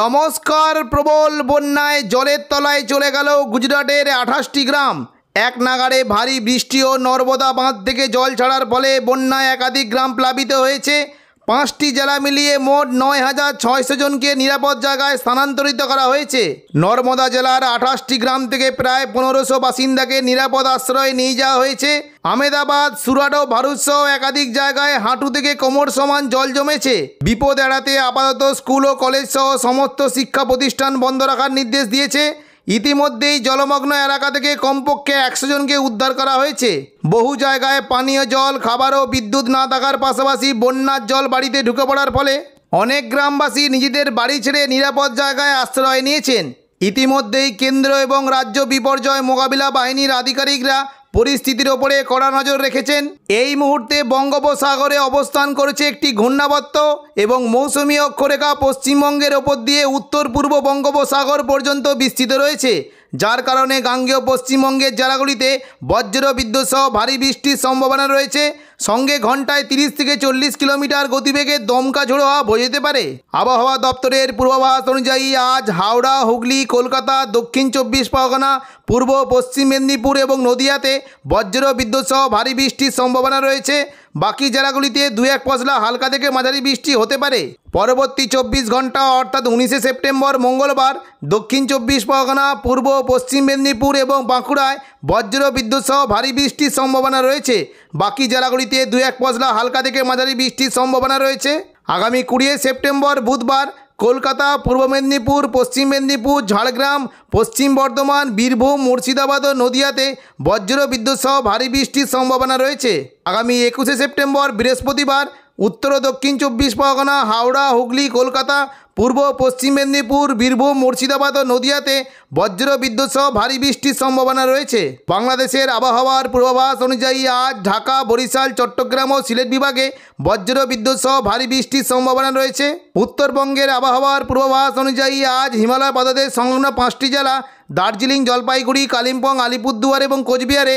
নমস্কার প্রবল বন্যায় জলের তলায় চলে গেল গুজরাটের আঠাশটি গ্রাম এক নাগারে ভারী বৃষ্টি ও নর্মদা বাঁধ থেকে জল ছাড়ার ফলে বন্যায় একাধিক গ্রাম প্লাবিত হয়েছে পাঁচটি জেলা মিলিয়ে মোট নয় হাজার ছয়শো জনকে নিরাপদ জায়গায় স্থানান্তরিত করা হয়েছে নর্মদা জেলার আঠাশটি গ্রাম থেকে প্রায় পনেরোশো বাসিন্দাকে নিরাপদ আশ্রয়ে নিয়ে যাওয়া হয়েছে আমেদাবাদ সুরাট ও ভারতসহ একাধিক জায়গায় হাঁটু থেকে কোমর সমান জল জমেছে বিপদ এড়াতে আপাতত স্কুল ও কলেজ সহ সমস্ত শিক্ষা প্রতিষ্ঠান বন্ধ রাখার নির্দেশ দিয়েছে ইতিমধ্যেই জলমগ্ন এলাকা থেকে কমপক্ষে একশো জনকে উদ্ধার করা হয়েছে বহু জায়গায় পানীয় জল খাবার ও বিদ্যুৎ না থাকার পাশাপাশি বন্যার জল বাড়িতে ঢুকে পড়ার ফলে অনেক গ্রামবাসী নিজেদের বাড়ি ছেড়ে নিরাপদ জায়গায় আশ্রয় নিয়েছেন ইতিমধ্যেই কেন্দ্র এবং রাজ্য বিপর্যয় মোকাবিলা বাহিনীর আধিকারিকরা পরিস্থিতির ওপরে কড়া নজর রেখেছেন এই মুহূর্তে বঙ্গোপসাগরে অবস্থান করেছে একটি ঘূর্ণাবত্ত এবং মৌসুমি অক্ষরেখা পশ্চিমবঙ্গের ওপর দিয়ে উত্তর পূর্ব বঙ্গোপসাগর পর্যন্ত বিস্তৃত রয়েছে যার কারণে গাঙ্গেয় পশ্চিমবঙ্গের জেলাগুলিতে বজ্র বিদ্যুৎ সহ ভারী বৃষ্টির সম্ভাবনা রয়েছে সঙ্গে ঘন্টায় তিরিশ থেকে চল্লিশ কিলোমিটার গতিবেগে দমকা ঝোড়ো হওয়া বোঝাতে পারে আবহাওয়া দপ্তরের পূর্বাভাস অনুযায়ী আজ হাওড়া হুগলি কলকাতা দক্ষিণ চব্বিশ পরগনা পূর্ব পশ্চিম মেদিনীপুর এবং নদিয়াতে বজ্র বিদ্যুৎ সহ ভারী বৃষ্টির সম্ভাবনা রয়েছে বাকি জেলাগুলিতে দু এক পশলা হালকা থেকে মাঝারি বৃষ্টি হতে পারে পরবর্তী চব্বিশ ঘন্টা অর্থাৎ উনিশে সেপ্টেম্বর মঙ্গলবার দক্ষিণ চব্বিশ পরগনা পূর্ব পশ্চিম মেদিনীপুর এবং বাঁকুড়ায় বজ্র বিদ্যুৎ সহ ভারী বৃষ্টির সম্ভাবনা রয়েছে বাকি জেলাগুলিতে দু এক পশলা হালকা থেকে মাঝারি বৃষ্টির সম্ভাবনা রয়েছে আগামী কুড়িয়ে সেপ্টেম্বর বুধবার কলকাতা পূর্ব মেদিনীপুর পশ্চিম মেদিনীপুর ঝাড়গ্রাম পশ্চিম বর্ধমান বীরভূম মুর্শিদাবাদ ও নদিয়াতে বজ্র বিদ্যুৎ সহ ভারী বৃষ্টির সম্ভাবনা রয়েছে আগামী একুশে সেপ্টেম্বর বৃহস্পতিবার উত্তর দক্ষিণ চব্বিশ পরগনা হাওড়া হুগলি কলকাতা পূর্ব পশ্চিম মেদিনীপুর বীরভূম মুর্শিদাবাদ ও নদিয়াতে বজ্র বিদ্যুৎ সহ ভারী বৃষ্টির সম্ভাবনা রয়েছে বাংলাদেশের আবহাওয়ার পূর্বাভাস অনুযায়ী আজ ঢাকা বরিশাল চট্টগ্রাম ও সিলেট বিভাগে বজ্র বিদ্যুৎ সহ ভারী বৃষ্টির সম্ভাবনা রয়েছে উত্তরবঙ্গের আবহাওয়ার পূর্বাভাস অনুযায়ী আজ হিমালয় পদদের সংলগ্ন পাঁচটি জেলা দার্জিলিং জলপাইগুড়ি কালিম্পং আলিপুরদুয়ার এবং কোচবিহারে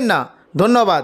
না ধন্যবাদ